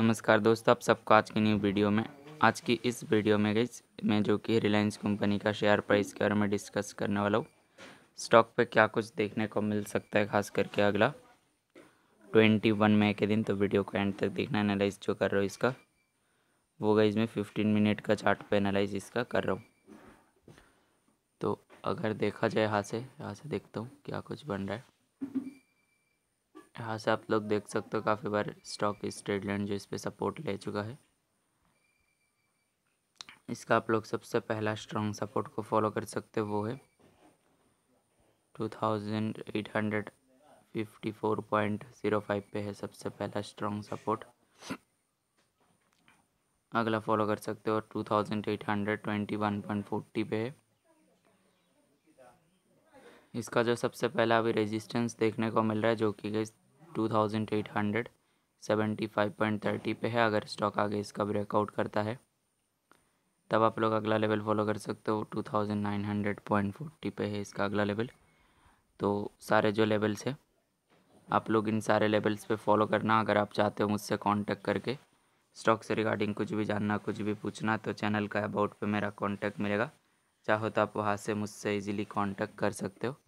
नमस्कार दोस्तों आप सबको आज की न्यू वीडियो में आज की इस वीडियो में गई मैं जो कि रिलायंस कंपनी का शेयर प्राइस के बारे में डिस्कस करने वाला हूँ स्टॉक पे क्या कुछ देखने को मिल सकता है खास करके अगला ट्वेंटी वन मई के दिन तो वीडियो को एंड तक देखना एनालाइज जो कर रहा हूँ इसका वो गई मैं फिफ्टीन मिनट का चार्ट पे एनालाइज इसका कर रहा हूँ तो अगर देखा जाए यहाँ से यहाँ से देखता हूँ क्या कुछ बन रहा है यहाँ से आप लोग देख सकते हो काफ़ी बार स्टॉक स्ट्रेट लाइन जो इस पर सपोर्ट ले चुका है इसका आप लोग सबसे पहला स्ट्रॉन्ग सपोर्ट को फॉलो कर सकते हो वो है two thousand eight hundred fifty four point zero five पे है सबसे पहला स्ट्रॉन्ग सपोर्ट अगला फॉलो कर सकते हो और two thousand eight hundred twenty one point forty पे है इसका जो सबसे पहला अभी रेजिस्टेंस देखने को मिल रहा है जो कि two eight hundred seventy five point thirty पे है अगर स्टॉक आगे इसका ब्रेकआउट करता है तब आप लोग अगला लेवल फॉलो कर सकते हो two thousand nine hundred point forty पे है इसका अगला लेवल तो सारे जो लेवल्स है आप लोग इन सारे लेवल्स पे फॉलो करना अगर आप चाहते हो मुझसे कांटेक्ट करके स्टॉक से रिगार्डिंग कुछ भी जानना कुछ भी पूछना तो चैनल का अबाउट पे मेरा कांटेक्ट मिलेगा चाहो तो आप वहाँ से मुझसे इजीली कांटेक्ट कर सकते हो